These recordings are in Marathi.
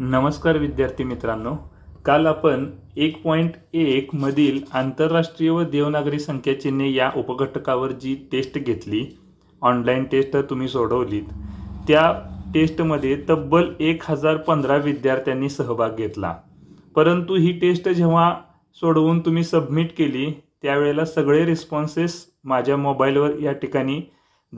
नमस्कार विद्यार्थी मित्रांनो काल आपण एक पॉईंट एक मधील आंतरराष्ट्रीय व देवनागरी संख्या चिन्हे या उपघटकावर जी टेस्ट घेतली ऑनलाईन टेस्ट तुम्ही सोडवलीत त्या टेस्टमध्ये तब्बल एक हजार पंधरा विद्यार्थ्यांनी सहभाग घेतला परंतु ही टेस्ट जेव्हा सोडवून तुम्ही सबमिट केली त्यावेळेला सगळे रिस्पॉन्सेस माझ्या मोबाईलवर या ठिकाणी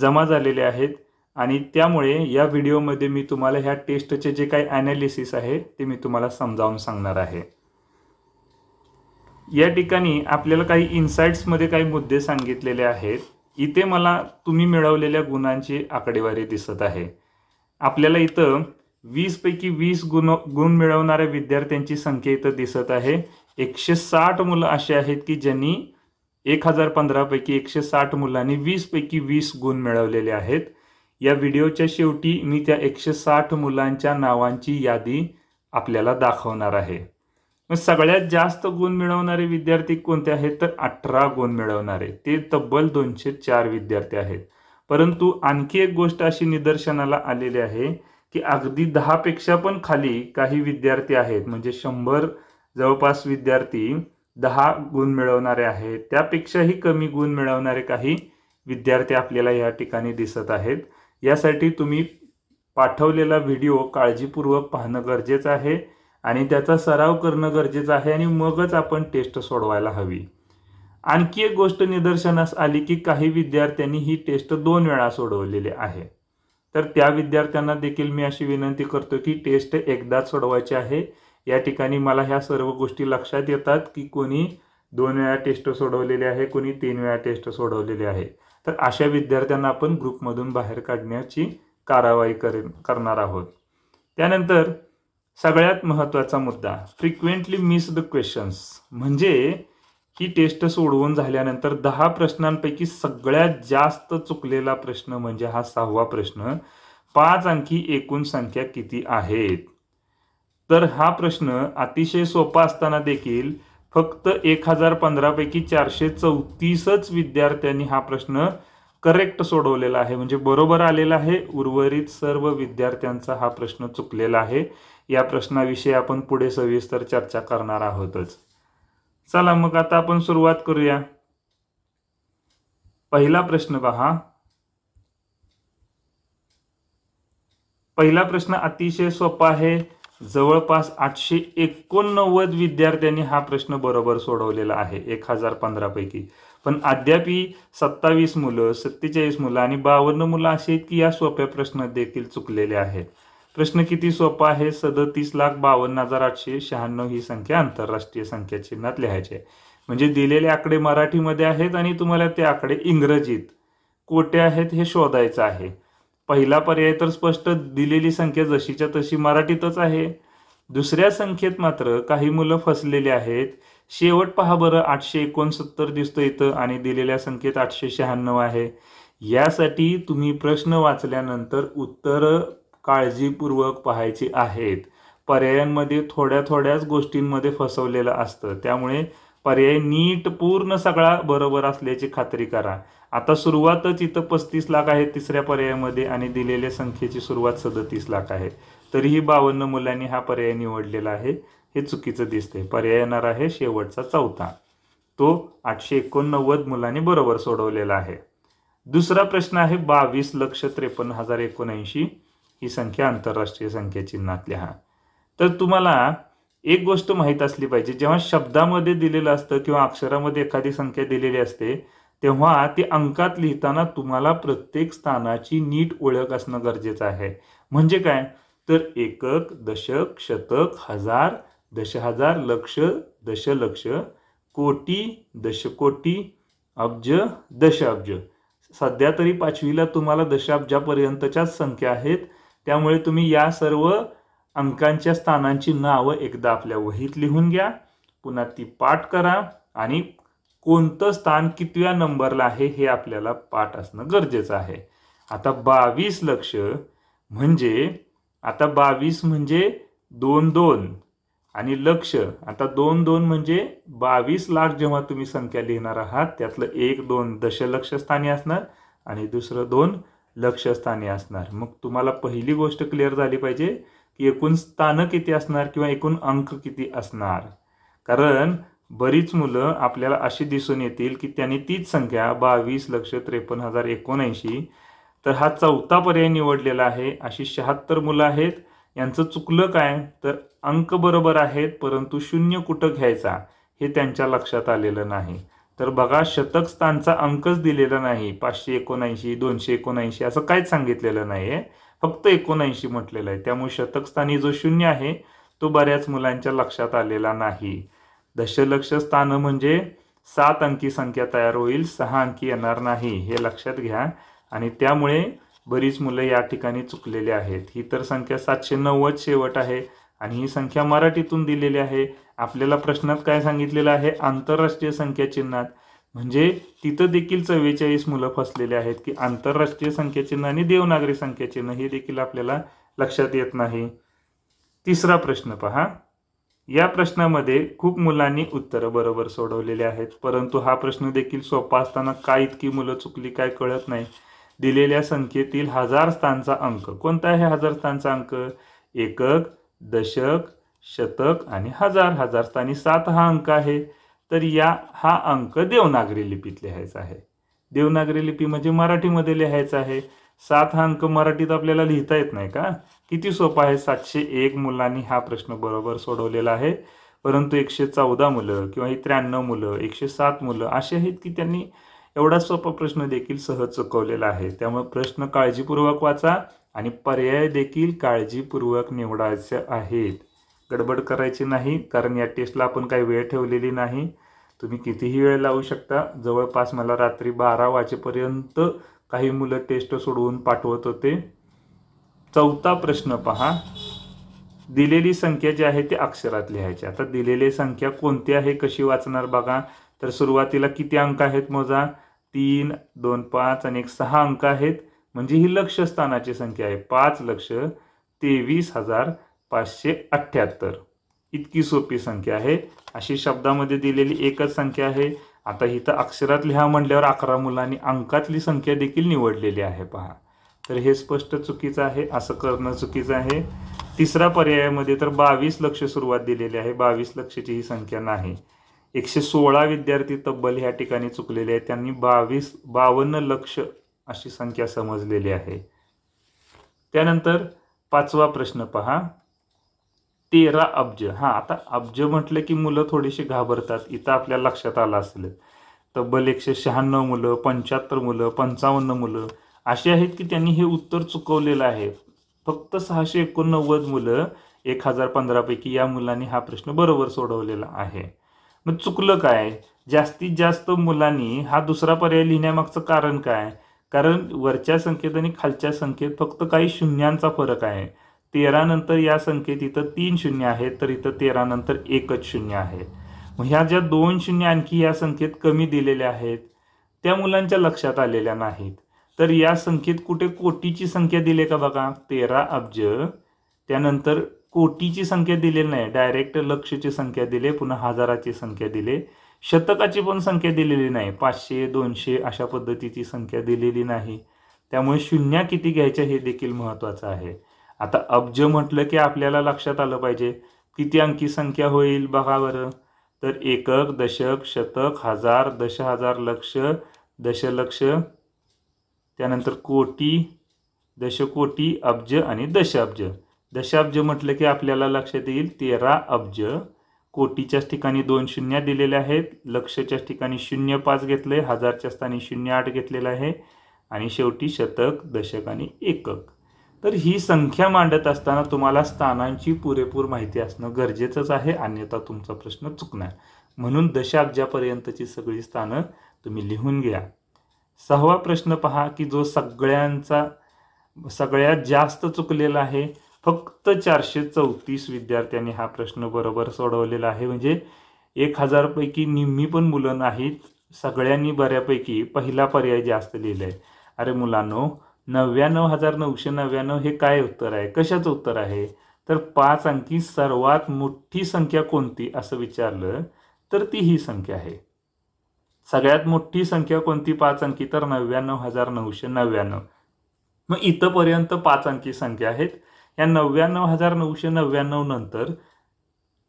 जमा झालेले आहेत आणि त्यामुळे या व्हिडिओमध्ये मी तुम्हाला ह्या टेस्टचे जे काही ॲनालिसिस आहे ते मी तुम्हाला समजावून सांगणार आहे या ठिकाणी आपल्याला काही इन्साईट्समध्ये काही मुद्दे सांगितलेले आहेत इथे मला तुम्ही मिळवलेल्या गुणांची आकडेवारी दिसत आहे आपल्याला इथं पैकी वीस गुण गुण मिळवणाऱ्या विद्यार्थ्यांची संख्या इथं दिसत आहे एकशे साठ मुलं अशी आहेत की ज्यांनी एक हजार पंधरापैकी एकशे साठ मुलांनी पैकी वीस गुण मिळवलेले आहेत या व्हिडिओच्या शेवटी मी त्या एकशे साठ मुलांच्या नावांची यादी आपल्याला दाखवणार आहे मग सगळ्यात जास्त गुण मिळवणारे विद्यार्थी कोणते आहेत तर अठरा गुण मिळवणारे ते तब्बल दोनशे चार विद्यार्थी आहेत परंतु आणखी एक गोष्ट अशी निदर्शनाला आलेली आहे की अगदी दहापेक्षा पण खाली काही विद्यार्थी आहेत म्हणजे शंभर जवळपास विद्यार्थी दहा गुण मिळवणारे आहेत त्यापेक्षाही कमी गुण मिळवणारे काही विद्यार्थी आपल्याला या ठिकाणी दिसत आहेत यासाठी तुम्ही पाठवलेला व्हिडिओ काळजीपूर्वक पाहणं गरजेचं आहे आणि त्याचा सराव करणं गरजेचं आहे आणि मगच आपण टेस्ट सोडवायला हवी आणखी एक गोष्ट निदर्शनास आली की काही विद्यार्थ्यांनी ही टेस्ट दोन वेळा सोडवलेली आहे तर त्या विद्यार्थ्यांना देखील मी अशी विनंती करतो की टेस्ट एकदाच सोडवायची आहे या ठिकाणी मला ह्या सर्व गोष्टी लक्षात येतात की कोणी दोन वेळा टेस्ट सोडवलेली आहे कोणी तीन वेळा टेस्ट सोडवलेली आहे तर अशा विद्यार्थ्यांना आपण ग्रुपमधून बाहेर काढण्याची कारवाई करेन करणार आहोत त्यानंतर सगळ्यात महत्त्वाचा मुद्दा फ्रिक्वेंटली मिस द क्वेश्चन्स म्हणजे ही टेस्ट सोडवून झाल्यानंतर दहा प्रश्नांपैकी सगळ्यात जास्त चुकलेला प्रश्न म्हणजे हा सहावा प्रश्न पाच अंकी एकूण संख्या किती आहेत तर हा प्रश्न अतिशय सोपा असताना देखील फक्त एक हजार पंधरापैकी चारशे चौतीसच विद्यार्थ्यांनी हा प्रश्न करेक्ट सोडवलेला आहे म्हणजे बरोबर आलेला आहे उर्वरित सर्व विद्यार्थ्यांचा हा प्रश्न चुकलेला आहे या प्रश्नाविषयी आपण पुढे सविस्तर चर्चा करणार आहोतच चला मग आता आपण सुरुवात करूया पहिला प्रश्न पहा पहिला प्रश्न अतिशय सोपा आहे जवळपास आठशे एकोणनव्वद विद्यार्थ्यांनी हा प्रश्न बरोबर सोडवलेला आहे एक हजार पंधरापैकी पण अद्यापही सत्तावीस मुलं सत्तेचाळीस मुलं आणि बावन्न मुलं अशी आहेत की या सोप्या प्रश्न देखील चुकलेले आहेत प्रश्न किती सोपा आहे सदतीस लाख बावन्न हजार आठशे शहाण्णव ही संख्या आंतरराष्ट्रीय संख्या चिन्हात लिहायची आहे म्हणजे दिलेले आकडे मराठीमध्ये आहेत आणि तुम्हाला ते आकडे इंग्रजीत कोठे आहेत हे शोधायचं आहे पहिला पर्याय तर स्पष्ट दिलेली संख्या जशीच्या तशी मराठीतच आहे दुसऱ्या संख्येत मात्र काही मुलं फसलेले आहेत शेवट पहा बरं आठशे एकोणसत्तर दिसतं इथं आणि दिलेल्या संख्येत आठशे शहाण्णव आहे यासाठी तुम्ही प्रश्न वाचल्यानंतर उत्तरं काळजीपूर्वक पाहायची आहेत पर्यायांमध्ये थोड्या थोड्याच गोष्टींमध्ये फसवलेलं असतं त्यामुळे पर्याय नीट पूर्ण सगळा बरोबर असल्याची खात्री करा आता सुरुवातच इथं पस्तीस लाख आहे तिसऱ्या पर्यायामध्ये आणि दिलेल्या संख्येची सुरुवात सदतीस लाख आहे तरीही बावन्न मुलांनी हा पर्याय निवडलेला आहे हे चुकीचं दिसते पर्याय येणार आहे शेवटचा चौथा तो आठशे एकोणनव्वद मुलांनी बरोबर सोडवलेला आहे दुसरा प्रश्न आहे बावीस लक्ष त्रेपन्न हजार एकोणऐंशी ही संख्या आंतरराष्ट्रीय संख्या चिन्हातली हा तर तुम्हाला एक गोष्ट माहीत असली पाहिजे जेव्हा शब्दामध्ये दिलेलं असतं किंवा अक्षरामध्ये एखादी संख्या दिलेली असते तेव्हा ती अंकात लिहिताना तुम्हाला प्रत्येक स्थानाची नीट ओळख असणं गरजेचं आहे म्हणजे काय तर एकक दशक शतक हजार दश हजार लक्ष दशलक्ष कोटी दशकोटी अब्ज दश अब्ज सध्या तरी पाचवीला तुम्हाला दशाब्जापर्यंतच्याच संख्या आहेत त्यामुळे तुम्ही या सर्व अंकांच्या स्थानांची नावं एकदा आपल्या वहीत लिहून घ्या पुन्हा ती पाठ करा आणि कोणतं स्थान कितव्या नंबरला आहे हे आपल्याला पाठ असणं गरजेचं आहे आता बावीस लक्ष म्हणजे आता बावीस म्हणजे दोन दोन आणि लक्ष आता दोन दोन म्हणजे बावीस लाख जेव्हा तुम्ही संख्या लिहिणार आहात त्यातलं एक दोन स्थानी असणार आणि दुसरं दोन लक्षस्थानी असणार मग तुम्हाला पहिली गोष्ट क्लिअर झाली पाहिजे की एकूण स्थानं किती असणार किंवा एकूण अंक किती असणार कारण बरीच मुलं आपल्याला अशी दिसून येतील की त्यांनी तीच संख्या बावीस लक्ष त्रेपन्न हजार एकोणऐंशी तर हा चौथा पर्याय निवडलेला आहे अशी शहात्तर मुलं आहेत यांचं चुकलं काय तर अंक बरोबर आहेत परंतु शून्य कुठं घ्यायचा हे त्यांच्या लक्षात आलेलं नाही तर बघा शतक स्थानचा अंकच दिलेला नाही पाचशे एकोणऐंशी दोनशे एकोणऐंशी असं काहीच सांगितलेलं नाही फक्त एकोणऐंशी म्हटलेलं आहे त्यामुळे शतकस्थानी जो शून्य आहे तो बऱ्याच मुलांच्या लक्षात आलेला नाही दशलक्ष स्थानं म्हणजे सात अंकी संख्या तयार होईल सहा अंकी येणार नाही हे लक्षात घ्या आणि त्यामुळे बरीच मुलं या ठिकाणी चुकलेली आहेत ही तर संख्या सातशे नव्वद शेवट आहे आणि ही संख्या मराठीतून दिलेली आहे आपल्याला प्रश्नात काय सांगितलेलं आहे आंतरराष्ट्रीय संख्या चिन्हात म्हणजे तिथं देखील चव्वेचाळीस मुलं फसलेले आहेत की आंतरराष्ट्रीय संख्याचिन्ह आणि देवनागरी संख्याचिन्ह हे देखील आपल्याला लक्षात येत नाही तिसरा प्रश्न पहा या प्रश्नामध्ये खूप मुलांनी उत्तरं बरोबर सोडवलेले आहेत परंतु हा प्रश्न देखील सोपा असताना काय इतकी मुलं चुकली काय कळत नाही दिलेल्या संख्येतील हजार स्थानचा अंक कोणता आहे हजार स्थानचा अंक एकक दशक शतक आणि हजार हजार स्थानी सात हा अंक आहे तर या हा अंक देवनागरी लिपीत लिहायचा आहे देवनागरी लिपी म्हणजे मराठीमध्ये लिहायचा आहे सात हा अंक मराठीत आपल्याला लिहिता येत नाही का किती सोपा आहे सातशे एक मुलांनी हा प्रश्न बरोबर सोडवलेला आहे परंतु एकशे चौदा मुलं किंवा ही त्र्याण्णव मुलं एकशे सात मुलं असे आहेत की त्यांनी एवढा सोपा प्रश्न देखील सहज चुकवलेला आहे त्यामुळे प्रश्न काळजीपूर्वक वाचा आणि पर्याय देखील काळजीपूर्वक निवडायचे आहेत गडबड करायची नाही कारण या टेस्टला आपण काही वेळ ठेवलेली नाही तुम्ही कितीही वेळ लावू शकता जवळपास मला रात्री बारा वाजेपर्यंत काही मुलं टेस्ट सोडवून पाठवत होते चौथा प्रश्न पहा दिलेली संख्या जी आहे ती अक्षरात लिहायची आता दिलेली संख्या कोणती आहे कशी वाचणार बघा तर सुरुवातीला किती अंक आहेत मोजा तीन दोन पाच आणि एक सहा अंक आहेत म्हणजे ही लक्षस्थानाची संख्या आहे पाच लक्ष तेवीस हजार पाचशे अठ्ठ्याहत्तर इतकी सोपी संख्या आहे अशी शब्दामध्ये दिलेली एकच संख्या आहे आता इथं अक्षरात लिहा म्हटल्यावर अकरा मुलांनी अंकातली संख्या देखील निवडलेली आहे पहा तर हे स्पष्ट चुकीचं आहे असं करणं चुकीचं आहे तिसरा पर्यायामध्ये तर बावीस लक्ष सुरुवात दिलेली आहे बावीस लक्षाची ही संख्या नाही एकशे सोळा विद्यार्थी तब्बल ह्या ठिकाणी चुकलेले आहेत त्यांनी बावीस बावन्न लक्ष अशी संख्या समजलेली आहे त्यानंतर पाचवा प्रश्न पहा तेरा अब्ज हां आता अब्ज म्हटलं की मुलं थोडीशी घाबरतात इथं आपल्या लक्षात आलं असेल तब्बल एकशे शहाण्णव मुलं पंच्याहत्तर मुलं पंचावन्न मुलं अशी आहेत की त्यांनी हे उत्तर चुकवलेलं आहे फक्त सहाशे एकोणनव्वद मुलं एक हजार पंधरापैकी या मुलांनी हा प्रश्न बरोबर सोडवलेला आहे मग चुकलं काय जास्तीत जास्त मुलांनी हा दुसरा पर्याय लिहिण्यामागचं कारण काय कारण वरच्या संख्येत आणि खालच्या संख्येत फक्त काही शून्यांचा फरक आहे तेरा नंतर या संख्येत इथं तीन शून्य आहेत तर इथं तेरा नंतर एकच शून्य आहे मग ह्या ज्या दोन शून्य आणखी या संख्येत कमी दिलेल्या आहेत त्या मुलांच्या लक्षात आलेल्या नाहीत तर या संख्येत कुठे कोटीची संख्या दिली का बघा तेरा अब्ज त्यानंतर कोटीची संख्या दिलेली नाही डायरेक्ट लक्षची संख्या दिले पुन्हा हजाराची संख्या दिले शतकाची पण संख्या दिलेली नाही पाचशे दोनशे अशा पद्धतीची संख्या दिलेली नाही त्यामुळे शून्य किती घ्यायच्या हे देखील महत्त्वाचं आहे आता अब्ज म्हटलं की आपल्याला लक्षात आलं पाहिजे किती अंकी संख्या होईल बघा बरं तर एकक दशक शतक हजार दश हजार लक्ष दशलक्ष त्यानंतर कोटी दशकोटी अब्ज आणि दशाब्ज दशाब्ज म्हटलं की आपल्याला लक्षात येईल तेरा अब्ज कोटीच्याच ठिकाणी दोन शून्य दिलेल्या आहेत लक्षच्याच ठिकाणी शून्य पाच घेतलं आहे हजारच्या स्थानी शून्य आठ घेतलेलं आहे आणि शेवटी शतक दशक आणि एकक तर ही संख्या मांडत असताना तुम्हाला स्थानांची पुरेपूर माहिती असणं गरजेचंच आहे अन्यथा तुमचा प्रश्न चुकणार म्हणून दशाब्जापर्यंतची सगळी स्थानं तुम्ही लिहून घ्या सहावा प्रश्न पहा की जो सगळ्यांचा सगळ्यात जास्त चुकलेला आहे फक्त चारशे चौतीस विद्यार्थ्यांनी हा प्रश्न बरोबर सोडवलेला आहे म्हणजे एक हजारपैकी निम्मी पण मुलं नाहीत सगळ्यांनी बऱ्यापैकी पहिला पर्याय जास्त लिहिला आहे अरे मुलांनो नव्याण्णव हजार नऊशे नव्याण्णव हे काय उत्तर आहे कशाचं उत्तर आहे तर पाच अंकी सर्वात मोठी संख्या कोणती असं विचारलं तर ती ही संख्या आहे सगळ्यात मोठी संख्या कोणती पाच अंकी तर नव्याण्णव हजार नऊशे नव्याण्णव मग इथंपर्यंत पाच अंकी संख्या आहेत या नव्याण्णव हजार नऊशे नव्याण्णव नंतर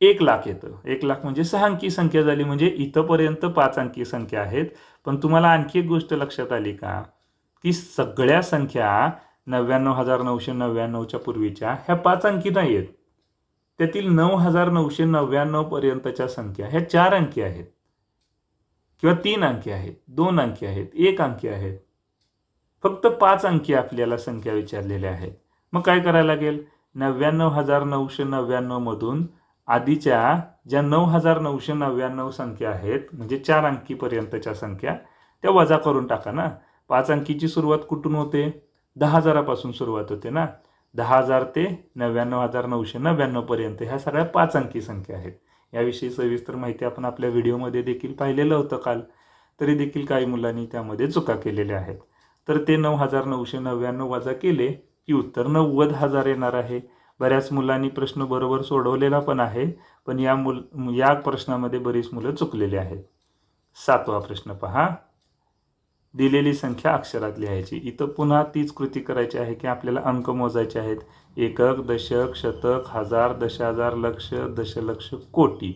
एक लाख येतं एक लाख म्हणजे सहा अंकी संख्या झाली म्हणजे इथंपर्यंत पाच अंकी संख्या आहेत पण तुम्हाला आणखी एक गोष्ट लक्षात आली का ती सगळ्या संख्या नव्याण्णव हजार नऊशे नव्याण्णवच्या पूर्वीच्या ह्या पाच अंकी नाही आहेत त्यातील नऊ हजार नऊशे नव्याण्णव पर्यंतच्या संख्या ह्या चार अंकी आहेत किंवा तीन अंकी आहेत दोन अंकी आहेत एक अंकी आहेत फक्त पाच अंकी आपल्याला संख्या विचारलेल्या आहेत मग काय करायला लागेल नव्याण्णव हजार नऊशे मधून आधीच्या ज्या नऊ हजार नऊशे नव्याण्णव संख्या आहेत म्हणजे चार अंकीपर्यंतच्या संख्या त्या वजा करून टाका ना पाच अंकीची सुरुवात कुठून होते दहा हजारापासून सुरुवात होते ना दहा हजार ते नव्याण्णव हजार नऊशे नव्याण्णवपर्यंत ह्या सगळ्या पाच अंकी संख्या आहेत याविषयी सविस्तर माहिती आपण आपल्या व्हिडिओमध्ये देखील पाहिलेलं होतं काल तरी देखील काही मुलांनी त्यामध्ये चुका केलेल्या आहेत तर ते नऊ हजार नऊशे नव्याण्णव वजा केले की उत्तर नव्वद हजार येणार आहे बऱ्याच मुलांनी प्रश्न बरोबर सोडवलेला पण आहे पण या मुल या प्रश्नामध्ये बरीच मुलं चुकलेली आहेत सातवा प्रश्न पहा दिलेली संख्या अक्षरात लिहायची इथं पुन्हा तीच कृती करायची आहे की आपल्याला अंक मोजायचे आहेत एकक दशक शतक हजार हजार लक्ष दशलक्ष कोटी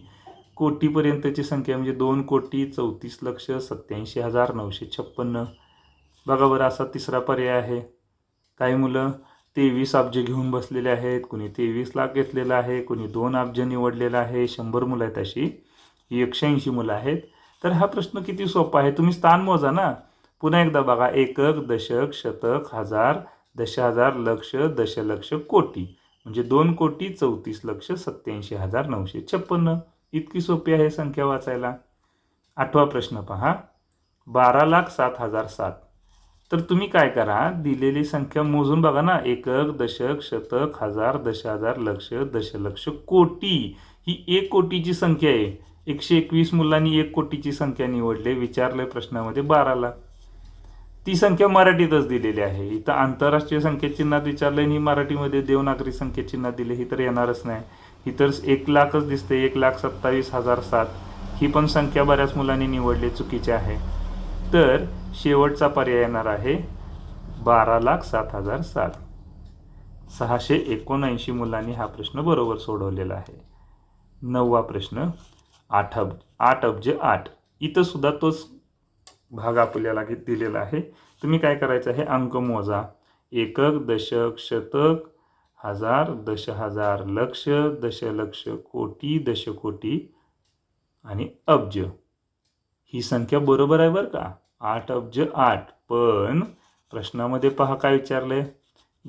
कोटीपर्यंतची संख्या म्हणजे दोन कोटी चौतीस लक्ष सत्याऐंशी हजार नऊशे छप्पन्न बघा बरं असा तिसरा पर्याय आहे काही मुलं तेवीस अब्ज घेऊन बसलेले आहेत कुणी तेवीस लाख घेतलेला आहे कुणी दोन अब्ज निवडलेला आहे शंभर मुलं आहेत अशी एकशे ऐंशी मुलं आहेत तर हा प्रश्न किती सोपा आहे तुम्ही स्थान मोजा ना पुन्हा एकदा बघा एकक दशक शतक हजार हजार लक्ष दशलक्ष कोटी म्हणजे दोन कोटी चौतीस लक्ष सत्याऐंशी हजार नऊशे छप्पन्न इतकी सोपी आहे संख्या वाचायला आठवा प्रश्न पहा बारा लाख सात हजार सात तर तुम्ही काय करा दिलेली संख्या मोजून बघा ना एकक दशक शतक हजार हजार लक्ष दशलक्ष कोटी ही एक कोटीची संख्या आहे एकशे एकवीस मुलांनी एक कोटीची संख्या निवडले विचारले प्रश्नामध्ये बारा लाख ती संख्या मराठीतच दिलेली आहे इथं आंतरराष्ट्रीय संकेतचिन्हात विचारलं आणि मराठीमध्ये देवनागरी चिन्ह दिले ही तर येणारच नाही ही तर एक लाखच दिसते एक लाख सत्तावीस हजार सात ही पण संख्या बऱ्याच मुलांनी निवडली चुकीची आहे तर शेवटचा पर्याय येणार आहे बारा लाख सात हजार सात सहाशे एकोणऐंशी मुलांनी हा प्रश्न बरोबर सोडवलेला आहे नववा प्रश्न आठ अब्ज आठ अब्ज आठ सुद्धा तोच भाग आपल्याला दिलेला आहे तुम्ही काय करायचं आहे अंक मोजा एकक दशक शतक हजार दश हजार लक्ष दशलक्ष कोटी दशकोटी आणि अब्ज ही संख्या बरोबर आहे बरं का आठ अब्ज आठ पण प्रश्नामध्ये पहा काय विचारलं आहे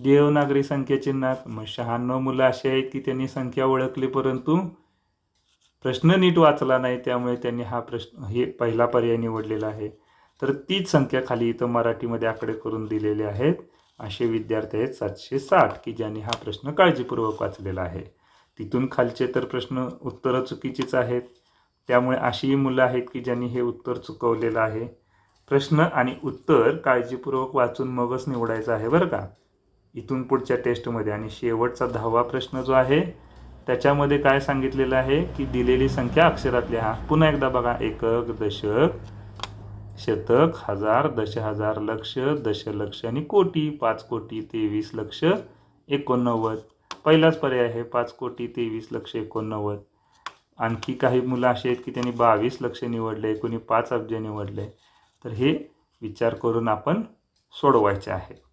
देवनागरी संख्य मग शहाण्णव मुलं अशी आहेत की त्यांनी संख्या ओळखली परंतु प्रश्न नीट वाचला नाही त्यामुळे त्यांनी हा प्रश्न हे पहिला पर्याय निवडलेला आहे तर तीच संख्या खाली इथं मराठीमध्ये आकडे करून दिलेले आहेत असे विद्यार्थी आहेत सातशे साठ की ज्यांनी हा प्रश्न काळजीपूर्वक वाचलेला आहे तिथून खालचे तर प्रश्न उत्तरं चुकीचीच आहेत त्यामुळे अशीही मुलं आहेत की ज्यांनी हे उत्तर चुकवलेलं आहे प्रश्न आणि उत्तर काळजीपूर्वक वाचून मगच निवडायचं आहे बरं का इथून पुढच्या टेस्टमध्ये आणि शेवटचा दहावा प्रश्न जो आहे त्याच्यामध्ये काय सांगितलेलं आहे की दिलेली संख्या अक्षरात लिहा पुन्हा एकदा बघा एकक दशक शतक हजार दश हजार लक्ष दशलक्ष आणि कोटी पाच कोटी तेवीस लक्ष एकोणनव्वद पहिलाच पर्याय आहे पाच कोटी तेवीस लक्ष एकोणनव्वद आणखी काही मुलं असे आहेत की त्यांनी बावीस लक्ष निवडले कोणी पाच अब्ज निवडले तर हे विचार करून आपण सोडवायचे आहे